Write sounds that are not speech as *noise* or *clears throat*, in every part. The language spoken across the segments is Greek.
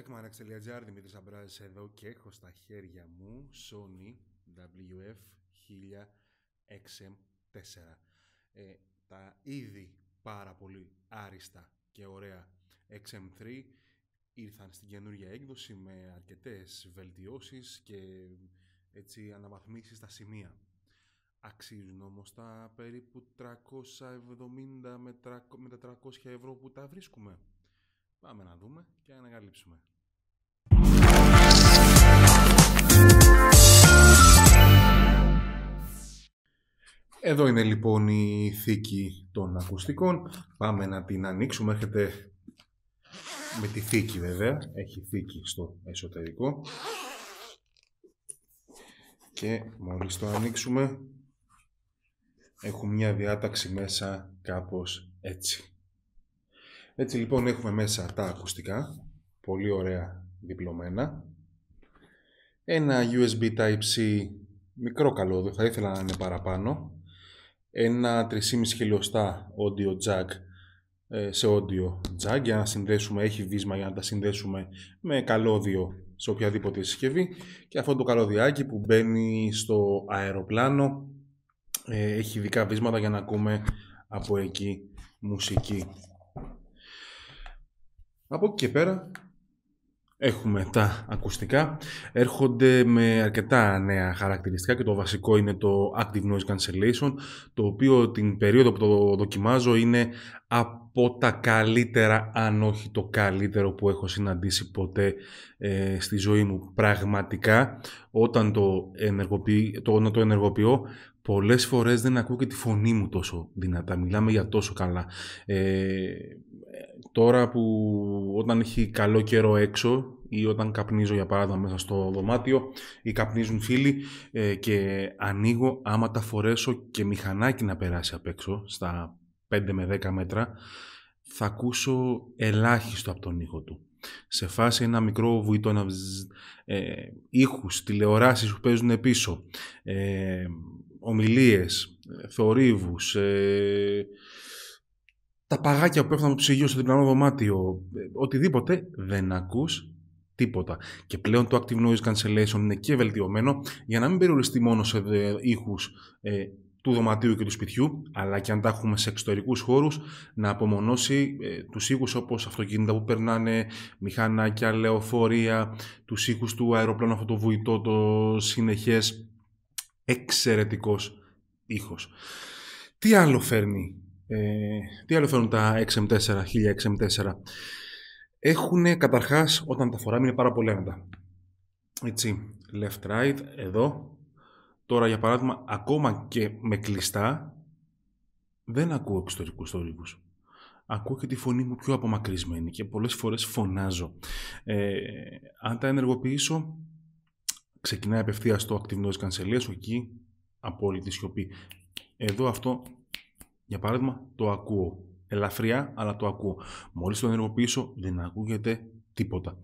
Techmanax.gr, Δημήτρης Αμπράζης εδώ και έχω στα χέρια μου Sony WF-1000XM4. Ε, τα ήδη πάρα πολύ άριστα και ωραία XM3 ήρθαν στην καινούργια έκδοση με αρκετές βελτιώσεις και έτσι αναβαθμίσεις στα σημεία. Αξίζουν όμως τα περίπου 370 με, 400 ευρώ που τα βρίσκουμε. Πάμε να δούμε και να ανακαλύψουμε. Εδώ είναι λοιπόν η θήκη των ακουστικών. Πάμε να την ανοίξουμε. Έρχεται με τη θήκη βέβαια. Έχει θήκη στο εσωτερικό. Και μόλις το ανοίξουμε έχουμε μια διάταξη μέσα κάπως έτσι. Έτσι λοιπόν έχουμε μέσα τα ακουστικά, πολύ ωραία διπλωμένα. Ένα USB Type-C μικρό καλώδιο, θα ήθελα να είναι παραπάνω. Ένα 3,5 χιλιοστά audio jack ε, σε audio jack για να συνδέσουμε, έχει βίσμα για να τα συνδέσουμε με καλώδιο σε οποιαδήποτε συσκευή και αυτό το καλωδιάκι που μπαίνει στο αεροπλάνο ε, έχει ειδικά βίσματα για να ακούμε από εκεί μουσική. Από εκεί και πέρα έχουμε τα ακουστικά. Έρχονται με αρκετά νέα χαρακτηριστικά και το βασικό είναι το Active Noise Cancellation, το οποίο την περίοδο που το δοκιμάζω είναι από τα καλύτερα, αν όχι το καλύτερο που έχω συναντήσει ποτέ ε, στη ζωή μου. Πραγματικά, όταν το, το, να το ενεργοποιώ, πολλές φορές δεν ακούω και τη φωνή μου τόσο δυνατά. Μιλάμε για τόσο καλά. Ε, τώρα που όταν έχει καλό καιρό έξω ή όταν καπνίζω για παράδειγμα μέσα στο δωμάτιο ή καπνίζουν φίλοι ε, και ανοίγω άμα τα φορέσω και μηχανάκι να περάσει απ' έξω στα 5 με 10 μέτρα θα ακούσω ελάχιστο από τον ήχο του. Σε φάση ένα μικρό βουητό, ένα ε, ήχους, τηλεοράσεις που παίζουν πίσω, ε, ομιλίες, ε, θορύβους, ε, τα παγάκια που πέφτουν από το ψυγείο στο διπλανό δωμάτιο, ε, οτιδήποτε, δεν ακούς τίποτα. Και πλέον το active noise cancellation είναι και βελτιωμένο για να μην περιοριστεί μόνο σε ήχους ε, του δωματίου και του σπιτιού, αλλά και αν τα έχουμε σε εξωτερικούς χώρους, να απομονώσει ε, τους ήχους όπως αυτοκίνητα που περνάνε, μηχανάκια, λεωφορεία, τους ήχους του αεροπλάνου, αυτό το βουητό, το συνεχές, εξαιρετικός ήχος. Τι άλλο φέρνει ε, τι άλλο θέλουν τα XM4, 1000XM4. Έχουν καταρχάς όταν τα φοράμε είναι πάρα πολύ Έτσι, left, right, εδώ. Τώρα για παράδειγμα ακόμα και με κλειστά δεν ακούω εξωτερικούς θόρυβους. Ακούω και τη φωνή μου πιο απομακρυσμένη και πολλές φορές φωνάζω. Ε, αν τα ενεργοποιήσω, ξεκινάει απευθείας το Active Noise Cancellation, εκεί απόλυτη σιωπή. Εδώ αυτό για παράδειγμα, το ακούω. Ελαφριά, αλλά το ακούω. Μόλις το ενεργοποιήσω, δεν ακούγεται τίποτα.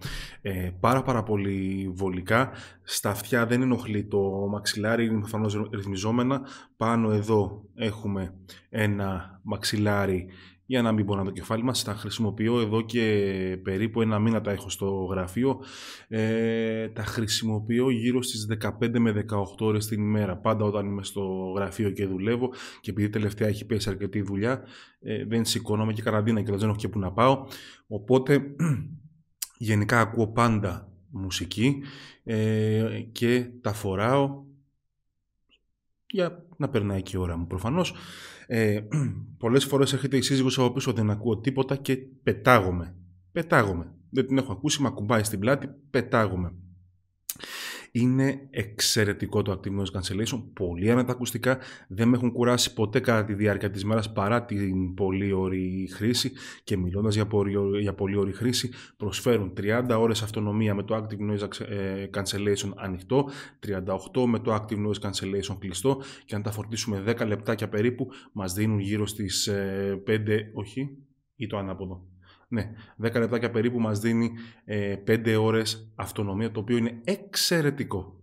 Ε, πάρα πάρα πολύ βολικά. Στα αυτιά δεν ενοχλεί το μαξιλάρι, είναι προφανώ ρυθμιζόμενα. Πάνω εδώ έχουμε ένα μαξιλάρι για να μην να το κεφάλι μας. Τα χρησιμοποιώ εδώ και περίπου ένα μήνα τα έχω στο γραφείο. Ε, τα χρησιμοποιώ γύρω στις 15 με 18 ώρες την ημέρα. Πάντα όταν είμαι στο γραφείο και δουλεύω και επειδή τελευταία έχει πέσει αρκετή δουλειά, ε, δεν σηκώνομαι και καραντίνα και δεν έχω και που να πάω. Οπότε *clears throat* γενικά ακούω πάντα μουσική ε, και τα φοράω για να περνάει και η ώρα μου. Προφανώς ε, *clears throat* πολλές φορές έρχεται η σύζυγος από πίσω δεν ακούω τίποτα και πετάγομαι. Πετάγομαι. Δεν την έχω ακούσει, μα κουμπάει στην πλάτη, πετάγομαι. Είναι εξαιρετικό το Active Noise Cancellation, πολύ ανατακουστικά, δεν με έχουν κουράσει ποτέ κατά τη διάρκεια της μέρας παρά την πολύ ωρή χρήση και μιλώντας για πολύ, για χρήση προσφέρουν 30 ώρες αυτονομία με το Active Noise ε, Cancellation ανοιχτό, 38 με το Active Noise Cancellation κλειστό και αν τα φορτίσουμε 10 λεπτάκια περίπου μας δίνουν γύρω στις 5, ε, όχι, ή το ανάποδο. Ναι, 10 λεπτάκια περίπου μας δίνει 5 ε, ώρες αυτονομία, το οποίο είναι εξαιρετικό.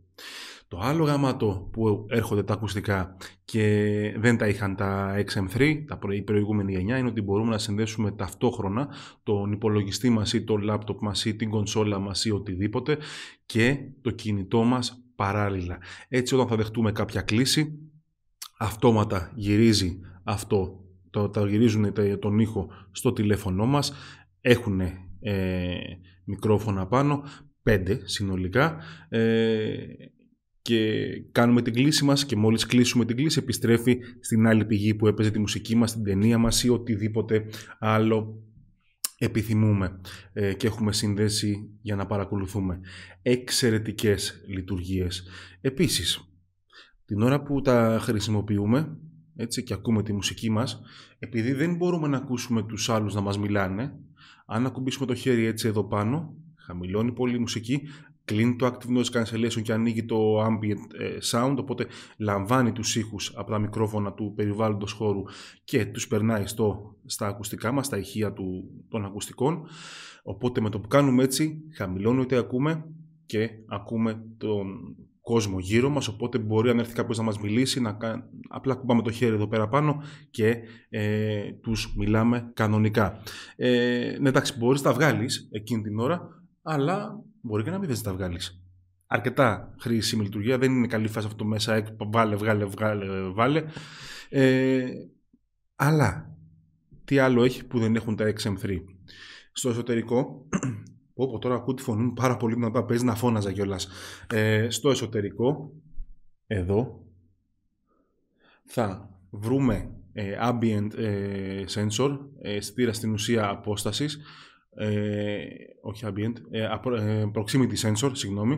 Το άλλο γαμάτο που έρχονται τα ακουστικά και δεν τα είχαν τα XM3, τα η προηγούμενη γενιά, είναι ότι μπορούμε να συνδέσουμε ταυτόχρονα τον υπολογιστή μας ή το λάπτοπ μας ή την κονσόλα μας ή οτιδήποτε και το κινητό μας παράλληλα. Έτσι όταν θα δεχτούμε κάποια κλίση, αυτόματα γυρίζει αυτό το, τα γυρίζουν τον ήχο στο τηλέφωνό μας έχουν ε, μικρόφωνα πάνω, πέντε συνολικά ε, και κάνουμε την κλίση μας και μόλις κλείσουμε την κλίση επιστρέφει στην άλλη πηγή που έπαιζε τη μουσική μας, την ταινία μας ή οτιδήποτε άλλο επιθυμούμε ε, και έχουμε σύνδεση για να παρακολουθούμε. Εξαιρετικές λειτουργίες. Επίσης, την ώρα που τα χρησιμοποιούμε έτσι, και ακούμε τη μουσική μας, επειδή δεν μπορούμε να ακούσουμε τους άλλους να μας μιλάνε, αν ακουμπήσουμε το χέρι έτσι εδώ πάνω, χαμηλώνει πολύ η μουσική, κλείνει το active noise cancellation και ανοίγει το ambient ε, sound, οπότε λαμβάνει τους ήχους από τα μικρόφωνα του περιβάλλοντος χώρου και τους περνάει στο, στα ακουστικά μας, στα ηχεία του, των ακουστικών. Οπότε με το που κάνουμε έτσι, χαμηλώνει ό,τι ακούμε και ακούμε τον, κόσμο γύρω μας, οπότε μπορεί αν έρθει κάποιος να μας μιλήσει, να απλά κουμπάμε το χέρι εδώ πέρα πάνω και ε, τους μιλάμε κανονικά. Ε, ναι, εντάξει, μπορείς να τα βγάλεις εκείνη την ώρα, αλλά μπορεί και να μην θες τα βγάλεις. Αρκετά χρήσιμη λειτουργία, δεν είναι καλή φάση αυτό μέσα, έκ, βάλε, βγάλε, βγάλε, βάλε. Ε, αλλά, τι άλλο έχει που δεν έχουν τα XM3. Στο εσωτερικό Όπου τώρα ακούω τη φωνή μου πάρα πολύ να παίζει να φώναζα κιόλας. Ε, στο εσωτερικό, εδώ, θα βρούμε ε, ambient ε, sensor, στήρα στην ουσία απόστασης, ε, όχι ambient, ε, ε, proximity sensor, συγγνώμη,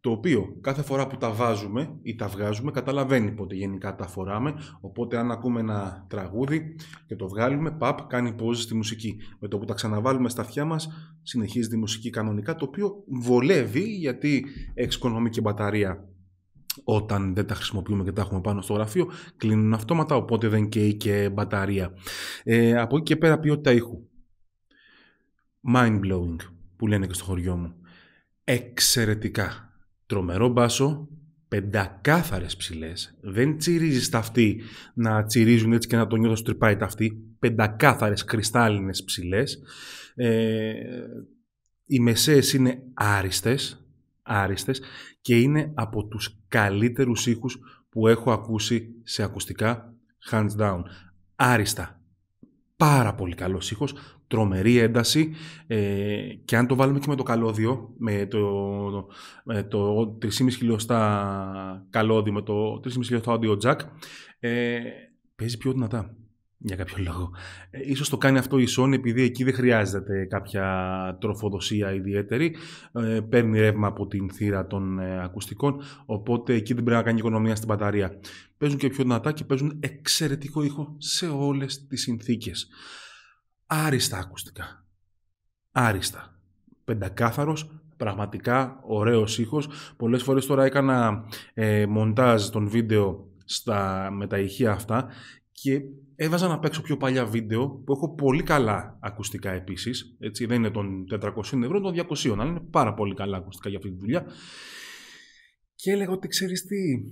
το οποίο κάθε φορά που τα βάζουμε ή τα βγάζουμε καταλαβαίνει πότε γενικά τα φοράμε, οπότε αν ακούμε ένα τραγούδι και το βγάλουμε, παπ, κάνει pause στη μουσική. Με το που τα ξαναβάλουμε στα αυτιά μας, συνεχίζει τη μουσική κανονικά, το οποίο βολεύει γιατί εξοικονομεί και μπαταρία όταν δεν τα χρησιμοποιούμε και τα έχουμε πάνω στο γραφείο, κλείνουν αυτόματα, οπότε δεν καίει και μπαταρία. Ε, από εκεί και πέρα ποιότητα ήχου mind-blowing που λένε και στο χωριό μου. Εξαιρετικά. Τρομερό μπάσο, πεντακάθαρες ψηλές. Δεν τσιρίζει τα αυτή να τσιρίζουν έτσι και να το νιώθω στριπάει τα αυτή. Πεντακάθαρες κρυστάλλινες ψηλές. Ε, οι μεσαίες είναι άριστες, άριστες και είναι από τους καλύτερους ήχους που έχω ακούσει σε ακουστικά hands down. Άριστα πάρα πολύ καλός ήχος, τρομερή ένταση. Ε, και αν το βάλουμε και με το καλώδιο, με το, το, το 3,5 χιλιοστά καλώδιο, με το 3,5 χιλιοστά audio jack, ε, παίζει πιο δυνατά για κάποιο λόγο. Ε, ίσως το κάνει αυτό η Sony επειδή εκεί δεν χρειάζεται κάποια τροφοδοσία ιδιαίτερη. Ε, παίρνει ρεύμα από την θύρα των ε, ακουστικών, οπότε εκεί δεν πρέπει να κάνει οικονομία στην μπαταρία. Παίζουν και πιο δυνατά και παίζουν εξαιρετικό ήχο σε όλες τις συνθήκες. Άριστα ακουστικά. Άριστα. Πεντακάθαρος, πραγματικά ωραίος ήχος. Πολλές φορές τώρα έκανα ε, μοντάζ των βίντεο στα, με τα ηχεία αυτά και έβαζα να παίξω πιο παλιά βίντεο που έχω πολύ καλά ακουστικά επίσης. Έτσι, δεν είναι των 400 ευρώ, των 200, αλλά είναι πάρα πολύ καλά ακουστικά για αυτή τη δουλειά. Και έλεγα ότι ξέρεις τι,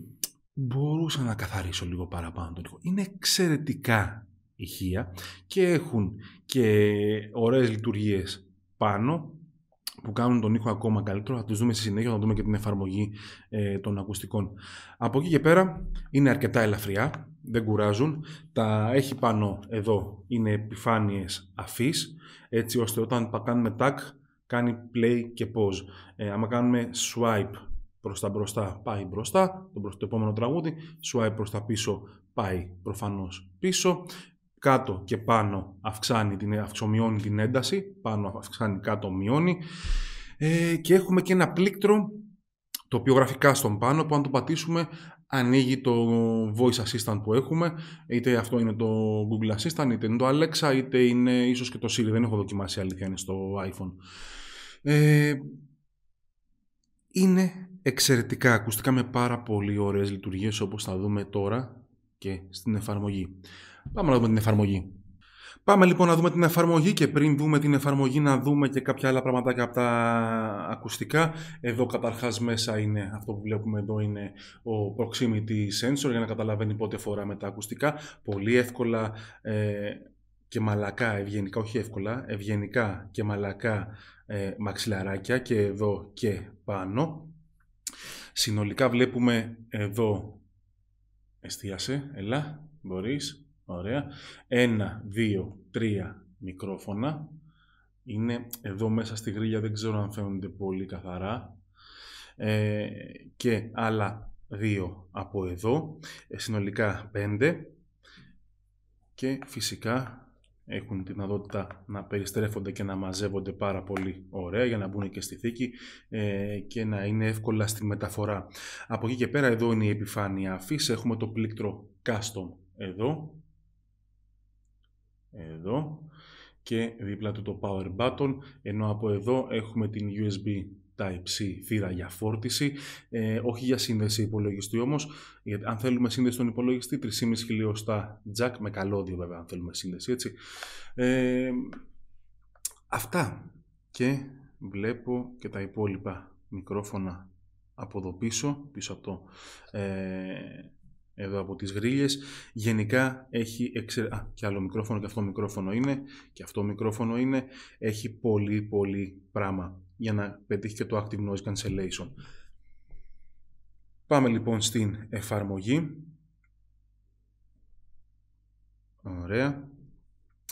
μπορούσα να καθαρίσω λίγο παραπάνω τον ήχο. Είναι εξαιρετικά ηχεία και έχουν και ωραίες λειτουργίες πάνω που κάνουν τον ήχο ακόμα καλύτερο. Θα τους δούμε στη συνέχεια, θα δούμε και την εφαρμογή ε, των ακουστικών. Από εκεί και πέρα είναι αρκετά ελαφριά δεν κουράζουν. Τα έχει πάνω εδώ είναι επιφάνειες αφής, έτσι ώστε όταν κάνουμε tag κάνει play και pause. Ε, άμα κάνουμε swipe προς τα μπροστά πάει μπροστά, το, το επόμενο τραγούδι, swipe προς τα πίσω πάει προφανώς πίσω. Κάτω και πάνω αυξάνει την, αυξομειώνει την ένταση, πάνω αυξάνει, κάτω μειώνει. Ε, και έχουμε και ένα πλήκτρο το γραφικά στον πάνω που αν το πατήσουμε ανοίγει το voice assistant που έχουμε είτε αυτό είναι το Google Assistant, είτε είναι το Alexa, είτε είναι ίσως και το Siri, δεν έχω δοκιμάσει αλήθεια είναι στο iPhone. Ε, είναι εξαιρετικά ακουστικά με πάρα πολύ ωραίες λειτουργίες όπως θα δούμε τώρα και στην εφαρμογή. Πάμε να δούμε την εφαρμογή. Πάμε λοιπόν να δούμε την εφαρμογή και πριν δούμε την εφαρμογή να δούμε και κάποια άλλα πραγματάκια από τα ακουστικά. Εδώ καταρχάς μέσα είναι, αυτό που βλέπουμε εδώ είναι ο proximity sensor για να καταλαβαίνει πότε με τα ακουστικά. Πολύ εύκολα ε, και μαλακά, ευγενικά, όχι εύκολα, ευγενικά και μαλακά ε, μαξιλαράκια και εδώ και πάνω. Συνολικά βλέπουμε εδώ, εστίασε, έλα, μπορείς, Ωραία. Ένα, δύο, τρία μικρόφωνα. Είναι εδώ μέσα στη γρίλια, δεν ξέρω αν φαίνονται πολύ καθαρά. Ε, και άλλα δύο από εδώ, ε, συνολικά πέντε. Και φυσικά έχουν την δυνατότητα να περιστρέφονται και να μαζεύονται πάρα πολύ ωραία για να μπουν και στη θήκη ε, και να είναι εύκολα στη μεταφορά. Από εκεί και πέρα εδώ είναι η επιφάνεια αφής, έχουμε το πλήκτρο custom εδώ εδώ και δίπλα του το power button ενώ από εδώ έχουμε την USB Type-C θύρα για φόρτιση, ε, όχι για σύνδεση υπολογιστή όμως. Γιατί αν θέλουμε σύνδεση στον υπολογιστή, 3,5 χιλιοστά jack με καλώδιο βέβαια αν θέλουμε σύνδεση, έτσι. Ε, αυτά και βλέπω και τα υπόλοιπα μικρόφωνα από εδώ πίσω, πίσω από το ε, εδώ από τις γρίλες. Γενικά έχει εξε... και άλλο μικρόφωνο και αυτό μικρόφωνο είναι. Και αυτό μικρόφωνο είναι. Έχει πολύ πολύ πράγμα για να πετύχει και το Active Noise Cancellation. Πάμε λοιπόν στην εφαρμογή. Ωραία.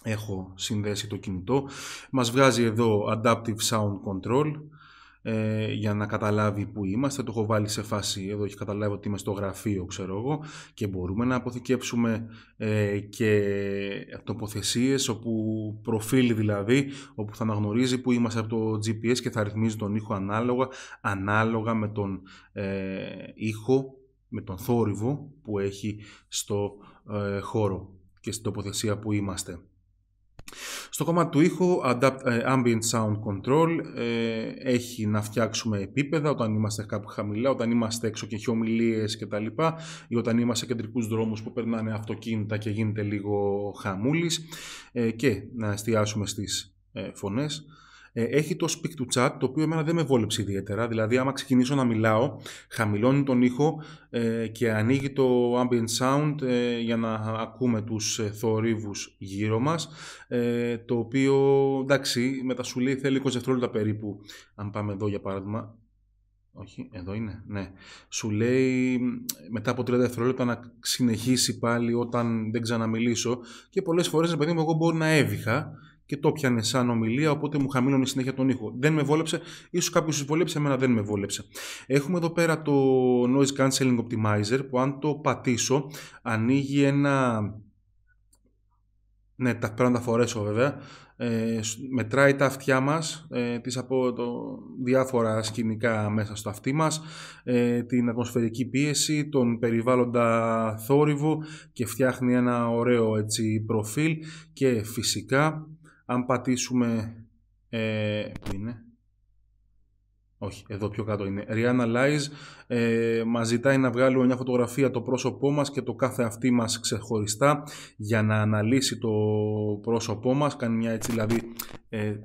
Έχω συνδέσει το κινητό. Μας βγάζει εδώ Adaptive Sound Control. Ε, για να καταλάβει που είμαστε. Το έχω βάλει σε φάση, εδώ έχει καταλάβει ότι είμαι στο γραφείο, ξέρω εγώ, και μπορούμε να αποθηκεύσουμε ε, και τοποθεσίες, όπου προφίλ δηλαδή, όπου θα αναγνωρίζει που είμαστε από το GPS και θα ρυθμίζει τον ήχο ανάλογα, ανάλογα με τον ε, ήχο, με τον θόρυβο που έχει στο ε, χώρο και στην τοποθεσία που είμαστε. Στο κομμάτι του ήχου, Adapt, ε, Ambient Sound Control, ε, έχει να φτιάξουμε επίπεδα όταν είμαστε κάπου χαμηλά, όταν είμαστε έξω και έχει κτλ. και ή όταν είμαστε σε κεντρικούς δρόμους που περνάνε αυτοκίνητα και γίνεται λίγο χαμούλης ε, και να εστιάσουμε στις φωνέ. φωνές. Ε, έχει το speak to chat, το οποίο εμένα δεν με βόλεψε ιδιαίτερα. Δηλαδή, άμα ξεκινήσω να μιλάω, χαμηλώνει τον ήχο ε, και ανοίγει το ambient sound ε, για να ακούμε τους ε, θορύβους γύρω μας, ε, το οποίο, εντάξει, με τα λέει θέλει 20 δευτερόλεπτα περίπου, αν πάμε εδώ για παράδειγμα. Όχι, εδώ είναι, ναι. Σου λέει μετά από 30 δευτερόλεπτα να συνεχίσει πάλι όταν δεν ξαναμιλήσω και πολλές φορές, επειδή εγώ μπορεί να έβηχα και το πιάνε σαν ομιλία, οπότε μου χαμήλωνε συνέχεια τον ήχο. Δεν με βόλεψε, ίσως κάποιος βόλεψε, εμένα δεν με βόλεψε. Έχουμε εδώ πέρα το Noise Cancelling Optimizer που αν το πατήσω ανοίγει ένα. Ναι, τα πρέπει να τα φορέσω βέβαια. Ε, μετράει τα αυτιά μας, ε, τις από το, διάφορα σκηνικά μέσα στο αυτί μας, ε, την ατμοσφαιρική πίεση, τον περιβάλλοντα θόρυβο και φτιάχνει ένα ωραίο έτσι, προφίλ και φυσικά αν πατήσουμε... Ε, πού είναι? Όχι, εδώ πιο κάτω είναι. Reanalyze ε, μας ζητάει να βγάλουμε μια φωτογραφία το πρόσωπό μας και το κάθε αυτή μας ξεχωριστά για να αναλύσει το πρόσωπό μας. Κάνει μια έτσι δηλαδή ε,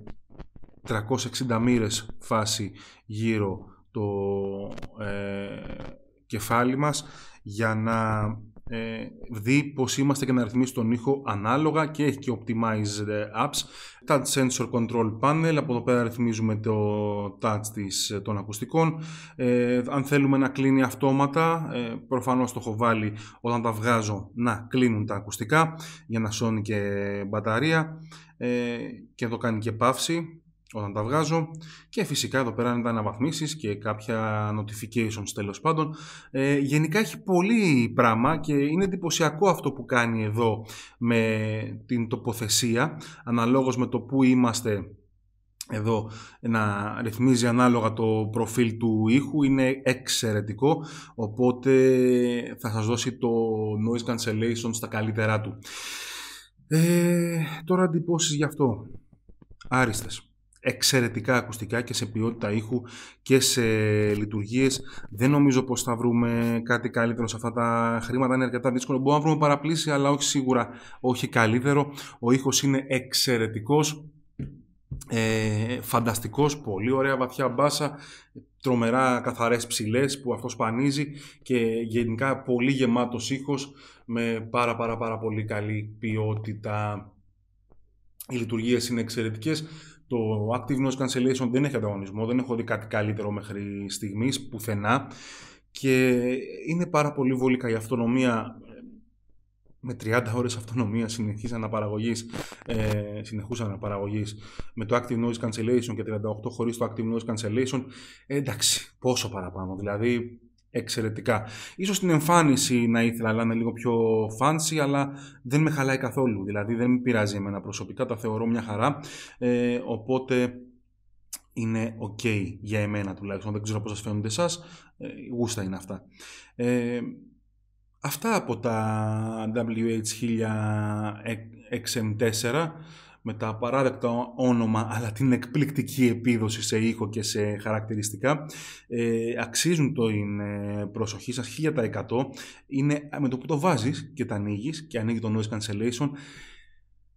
360 μοίρες φάση γύρω το ε, κεφάλι μας για να ε, δει πώς είμαστε και να ρυθμίσει τον ήχο ανάλογα και έχει και optimized ε, apps. Touch Sensor Control Panel, από εδώ πέρα ρυθμίζουμε το touch της, ε, των ακουστικών. Ε, αν θέλουμε να κλείνει αυτόματα, ε, προφανώς το έχω βάλει όταν τα βγάζω να κλείνουν τα ακουστικά για να σώνει και μπαταρία ε, και το κάνει και παύση όταν τα βγάζω και φυσικά εδώ πέρα είναι τα αναβαθμίσεις και κάποια notifications τέλος πάντων. Ε, γενικά έχει πολύ πράγμα και είναι εντυπωσιακό αυτό που κάνει εδώ με την τοποθεσία αναλόγως με το που είμαστε εδώ να ρυθμίζει ανάλογα το προφίλ του ήχου είναι εξαιρετικό οπότε θα σας δώσει το noise cancellation στα καλύτερά του ε, τώρα εντυπώσεις γι' αυτό άριστες εξαιρετικά ακουστικά και σε ποιότητα ήχου και σε λειτουργίες. Δεν νομίζω πως θα βρούμε κάτι καλύτερο σε αυτά τα χρήματα. Είναι αρκετά δύσκολο. Μπορούμε να βρούμε παραπλήσια, αλλά όχι σίγουρα όχι καλύτερο. Ο ήχος είναι εξαιρετικός. Ε, φανταστικός, πολύ ωραία βαθιά μπάσα, τρομερά καθαρές ψηλές που αυτός σπανίζει και γενικά πολύ γεμάτος ήχος με πάρα πάρα πάρα πολύ καλή ποιότητα. Οι λειτουργίες είναι εξαιρετικές. Το active noise cancellation δεν έχει ανταγωνισμό, δεν έχω δει κάτι καλύτερο μέχρι στιγμής πουθενά και είναι πάρα πολύ βολικά η αυτονομία με 30 ώρες αυτονομίας συνεχής αναπαραγωγής, ε, συνεχούς αναπαραγωγής με το Active Noise Cancellation και 38 χωρίς το Active Noise Cancellation, ε, εντάξει, πόσο παραπάνω, δηλαδή εξαιρετικά. Ίσως την εμφάνιση να ήθελα να είναι λίγο πιο fancy, αλλά δεν με χαλάει καθόλου. Δηλαδή δεν με πειράζει εμένα προσωπικά, τα θεωρώ μια χαρά. Ε, οπότε είναι ok για εμένα τουλάχιστον. Δεν ξέρω πώς σας φαίνονται εσάς. Ε, γούστα είναι αυτά. Ε, αυτά από τα WH-1000 XM4 με τα απαράδεκτα όνομα αλλά την εκπληκτική επίδοση σε ήχο και σε χαρακτηριστικά ε, αξίζουν την ε, προσοχή σας 1000% είναι με το που το βάζεις και τα ανοίγεις και ανοίγει το noise cancellation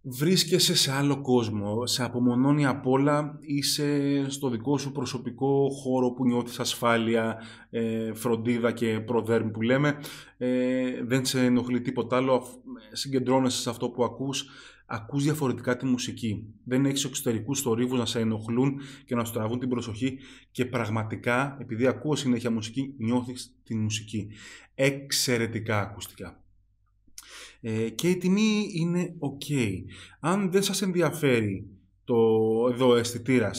βρίσκεσαι σε άλλο κόσμο, σε απομονώνει απ' όλα, είσαι στο δικό σου προσωπικό χώρο που νιώθεις ασφάλεια, ε, φροντίδα και προδέρμη που λέμε, ε, δεν σε ενοχλεί τίποτα άλλο, συγκεντρώνεσαι σε αυτό που ακούς, ακούς διαφορετικά τη μουσική. Δεν έχεις εξωτερικούς θορύβους να σε ενοχλούν και να σου τραβούν την προσοχή και πραγματικά, επειδή ακούω συνέχεια μουσική, νιώθεις τη μουσική. Εξαιρετικά ακουστικά. Ε, και η τιμή είναι ok. Αν δεν σας ενδιαφέρει το εδώ αισθητήρας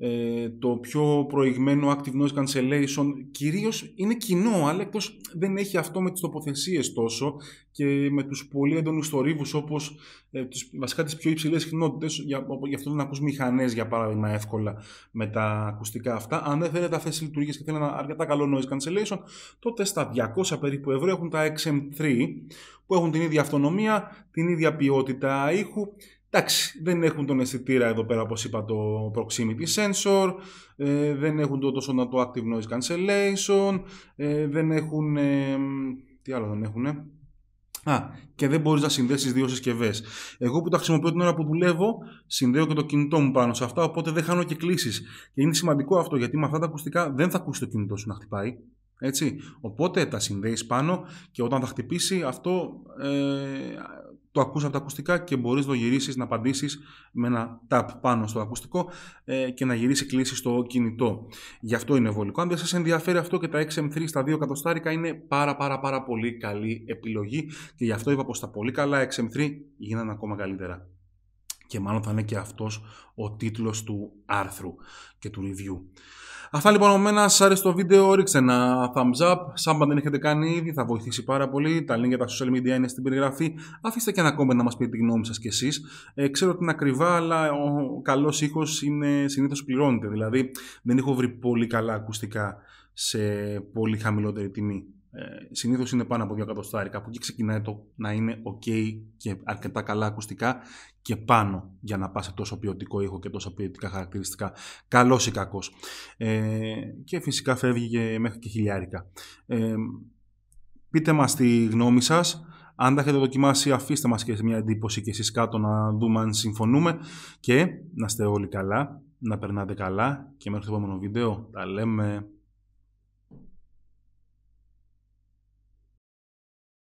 ε, το πιο προηγμένο active noise cancellation κυρίως είναι κοινό, αλλά εκτός δεν έχει αυτό με τις τοποθεσίες τόσο και με τους πολύ έντονους θορύβους όπως ε, βασικά τις πιο υψηλές συχνότητες, για, γι' αυτό δεν ακούς μηχανές για παράδειγμα εύκολα με τα ακουστικά αυτά. Αν δεν θέλετε αυτές τις λειτουργίες και θέλετε ένα αρκετά καλό noise cancellation, τότε στα 200 περίπου ευρώ έχουν τα XM3 που έχουν την ίδια αυτονομία, την ίδια ποιότητα ήχου Εντάξει, δεν έχουν τον αισθητήρα εδώ πέρα, όπως είπα, το proximity sensor, ε, δεν έχουν το τόσο το active noise cancellation, ε, δεν έχουν... Ε, τι άλλο δεν έχουν; Α, και δεν μπορείς να συνδέσεις δύο συσκευές. Εγώ που τα χρησιμοποιώ την ώρα που δουλεύω, συνδέω και το κινητό μου πάνω σε αυτά, οπότε δεν χάνω και κλήσεις. Και είναι σημαντικό αυτό, γιατί με αυτά τα ακουστικά δεν θα ακούσει το κινητό σου να χτυπάει. Έτσι. Οπότε τα συνδέεις πάνω και όταν θα χτυπήσει αυτό το ακούς από τα ακουστικά και μπορείς να το γυρίσεις, να απαντήσεις με ένα tap πάνω στο ακουστικό ε, και να γυρίσεις κλίση στο κινητό. Γι' αυτό είναι βολικό. Αν δεν σας ενδιαφέρει αυτό και τα XM3 στα 2 κατοστάρικα είναι πάρα πάρα πάρα πολύ καλή επιλογή και γι' αυτό είπα πως τα πολύ καλά XM3 γίνανε ακόμα καλύτερα. Και μάλλον θα είναι και αυτός ο τίτλος του άρθρου και του review. Αυτά λοιπόν από μένα. σας άρεσε το βίντεο, ρίξτε ένα thumbs up. Σαν πάντα δεν έχετε κάνει ήδη, θα βοηθήσει πάρα πολύ. Τα link για τα social media είναι στην περιγραφή. Αφήστε και ένα comment να μας πείτε τη γνώμη σας κι εσείς. Ε, ξέρω ότι είναι ακριβά, αλλά ο καλός είναι συνήθως πληρώνεται. Δηλαδή δεν έχω βρει πολύ καλά ακουστικά σε πολύ χαμηλότερη τιμή. Ε, συνήθως είναι πάνω από 200 εκατοστάρικα. Από εκεί ξεκινάει το να είναι OK και αρκετά καλά ακουστικά και πάνω για να πας σε τόσο ποιοτικό ήχο και τόσο ποιοτικά χαρακτηριστικά. Καλός ή κακός. Ε, και φυσικά φεύγει και μέχρι και χιλιάρικα. Ε, πείτε μας τη γνώμη σας. Αν τα έχετε δοκιμάσει, αφήστε μας και μια εντύπωση και εσείς κάτω να δούμε αν συμφωνούμε. Και να είστε όλοι καλά, να περνάτε καλά και μέχρι το επόμενο βίντεο. Τα λέμε.